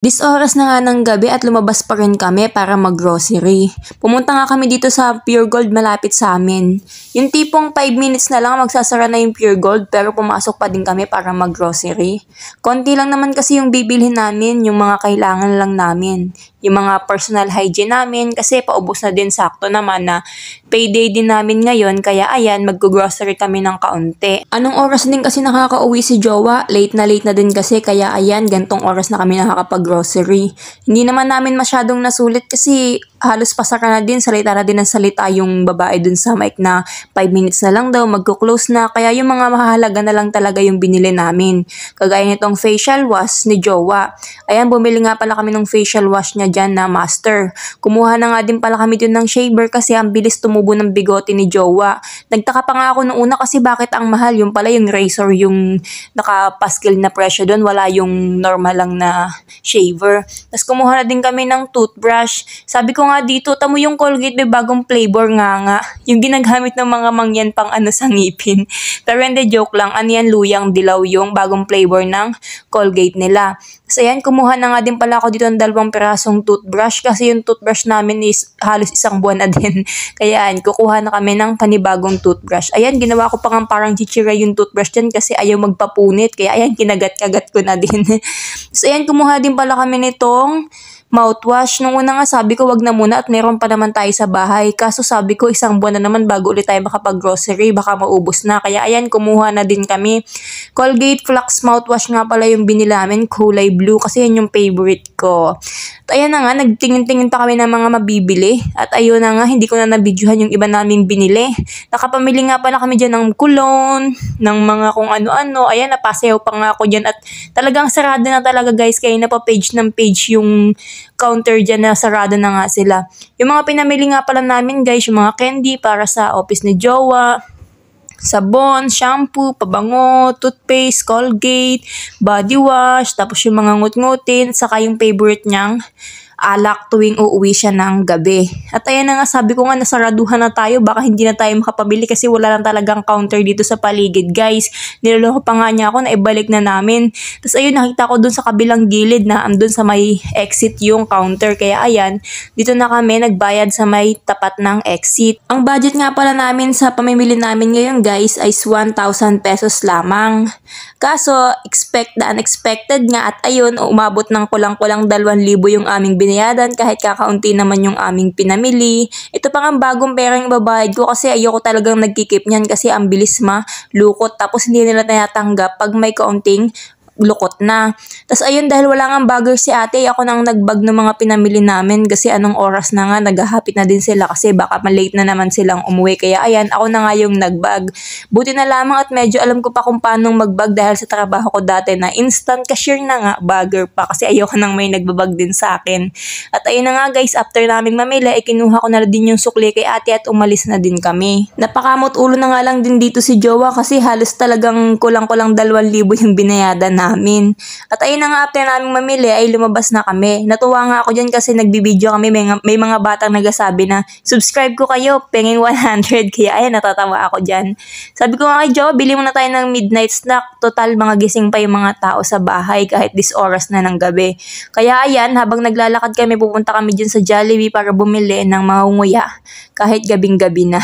Dis oras na nga ng gabi at lumabas pa rin kami para mag-grocery. Pumunta nga kami dito sa Pure Gold malapit sa amin. Yung tipong 5 minutes na lang magsasara na yung Pure Gold pero pumasok pa din kami para mag-grocery. Konti lang naman kasi yung bibilhin namin, yung mga kailangan lang namin yung mga personal hygiene namin kasi paubos na din sakto naman na payday din namin ngayon kaya ayan maggo-grocery kami ng kaunti. Anong oras din kasi nakakauwi si Jowa? Late na late na din kasi kaya ayan gantong oras na kami nakakapag-grocery. Hindi naman namin masyadong nasulit kasi halos pasaka na din, salita na din ng salita yung babae dun sa mic na 5 minutes na lang daw, magko-close na. Kaya yung mga mahalaga na lang talaga yung binili namin. Kagaya nitong facial wash ni Jowa. Ayan, bumili nga pala kami ng facial wash niya dyan na master. Kumuha na nga din pala kami dun ng shaver kasi ang bilis tumubo ng bigote ni Jowa. Nagtaka pa nga ako nung una kasi bakit ang mahal. Yung pala yung razor, yung nakapaskil na presyo dun, wala yung normal lang na shaver. Tapos kumuha na din kami ng toothbrush. Sabi ko nga dito, tamo yung Colgate may bagong flavor nga nga. Yung ginagamit ng mga mangyan pang ano sa ngipin. Pero hindi joke lang, ano yan luyang dilaw yung bagong flavor ng Colgate nila. So ayan, kumuha na nga din pala ako dito ng dalawang pirasong toothbrush kasi yung toothbrush namin is halos isang buwan na din. Kaya ayan, kukuha na kami ng panibagong toothbrush. Ayan, ginawa ko pa nga parang chichira yung toothbrush dyan kasi ayaw magpapunit. Kaya ayan, kinagat-kagat ko na din. so ayan, kumuha din pala kami nitong mouthwash. Nung una nga sabi ko wag na muna at meron pa naman tayo sa bahay. Kaso sabi ko isang buwan na naman bago ulit tayo makapag-grocery, baka maubos na. Kaya ayan, kumuha na din kami. Colgate Flux mouthwash nga pala yung binili namin, kulay blue kasi yan yung favorite ko ayan na nga, nagtingin-tingin pa kami ng mga mabibili. At ayun na nga, hindi ko na nabidyuhan yung iba naming binili. Nakapamili nga pala kami dyan ng kulon, ng mga kung ano-ano. Ayan, napasayaw pa nga ako dyan. At talagang sarado na talaga guys, kaya napapage ng page yung counter dyan na sarado na nga sila. Yung mga pinamili nga pala namin guys, yung mga candy para sa office ni Jowa, sabon, shampoo, pabango, toothpaste, Colgate, body wash, tapos yung mga ngut-ngutin, saka yung favorite niyang alak tuwing uuwi siya ng gabi. At ayan na nga, sabi ko nga, nasaraduhan na tayo. Baka hindi na tayo makapabili kasi wala na talagang counter dito sa paligid, guys. Niloloko pa nga niya ako na ibalik na namin. Tapos ayun, nakita ko dun sa kabilang gilid na andun sa may exit yung counter. Kaya ayan, dito na kami nagbayad sa may tapat ng exit. Ang budget nga pala namin sa pamimili namin ngayon, guys, ay 1,000 pesos lamang. Kaso, expect the unexpected nga at ayun, umabot ng kulang-kulang 2,000 yung aming binili binayadan kahit kakaunti naman yung aming pinamili. Ito pang ang bagong perang babayad ko kasi ayoko talagang nagkikip niyan kasi ang bilis ma, lukot tapos hindi nila natanggap pag may kaunting lukot na. Tapos ayun, dahil wala nga bagger si ate, ako nang nagbag ng mga pinamili namin kasi anong oras na nga, naghahapit na din sila kasi baka malate na naman silang umuwi. Kaya ayan, ako na nga yung nagbag. Buti na lamang at medyo alam ko pa kung paano magbag dahil sa trabaho ko dati na instant cashier na nga, bagger pa kasi ayoko nang may nagbabag din sa akin. At ayun na nga guys, after naming mamila, ikinuha ko na din yung sukli kay ate at umalis na din kami. Napakamot ulo na nga lang din dito si Jowa kasi halos talagang kulang-kulang libo yung binayada na namin. At ayun na nga after namin mamili ay lumabas na kami. Natuwa nga ako dyan kasi nagbibideo kami may, may mga batang nagasabi na subscribe ko kayo penging 100 kaya ayun natatawa ako dyan. Sabi ko nga kay Joe bili muna tayo ng midnight snack. Total mga gising pa yung mga tao sa bahay kahit this oras na ng gabi. Kaya ayan habang naglalakad kami pupunta kami dyan sa Jollibee para bumili ng mga nguya kahit gabing gabi na.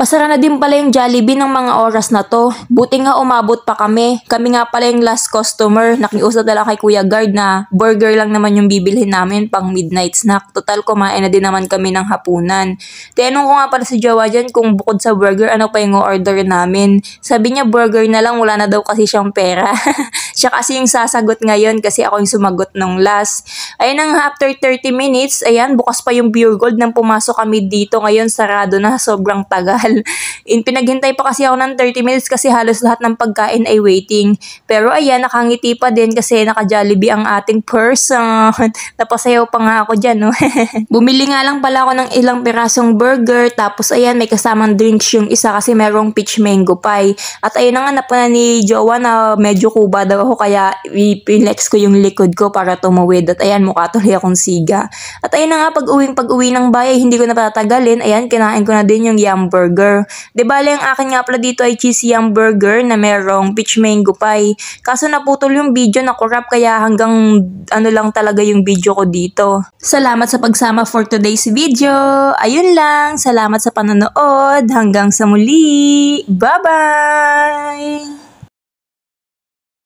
Pasara na din pala yung Jollibee ng mga oras na to. Buti nga umabot pa kami. Kami nga pala yung last customer, nakiusap na lang kay Kuya Guard na burger lang naman yung bibilhin namin pang midnight snack. Total, kumain na din naman kami ng hapunan. Tinanong ko nga pala si Jawa dyan kung bukod sa burger, ano pa yung order namin. Sabi niya burger na lang, wala na daw kasi siyang pera. Siya kasi yung sasagot ngayon kasi ako yung sumagot nung last. Ayun ang after 30 minutes, ayan, bukas pa yung pure gold nang pumasok kami dito. Ngayon, sarado na, sobrang tagal. In, pinaghintay pa kasi ako ng 30 minutes kasi halos lahat ng pagkain ay waiting. Pero ayan, nakangiti pa din kasi naka-jollibee ang ating person. Napasayaw pa nga ako dyan, no? Bumili nga lang pala ako ng ilang pirasong burger. Tapos ayan, may kasamang drinks yung isa kasi merong peach mango pie. At ayun na nga, napuna ni Jowa na medyo kuba daw ako kaya ipinex ko yung likod ko para tumuwid. At ayan, mukha tuloy akong siga. At ayun na nga, pag uwing pag uwi ng bahay, hindi ko na patatagalin. Ayan, kinain ko na din yung yam burger. Di bale, ang akin nga pala dito ay cheesy yam burger na merong peach mango pie. Kaso naputol yung video na corrupt kaya hanggang ano lang talaga yung video ko dito. Salamat sa pagsama for today's video. Ayun lang, salamat sa panonood. Hanggang sa muli. Bye-bye!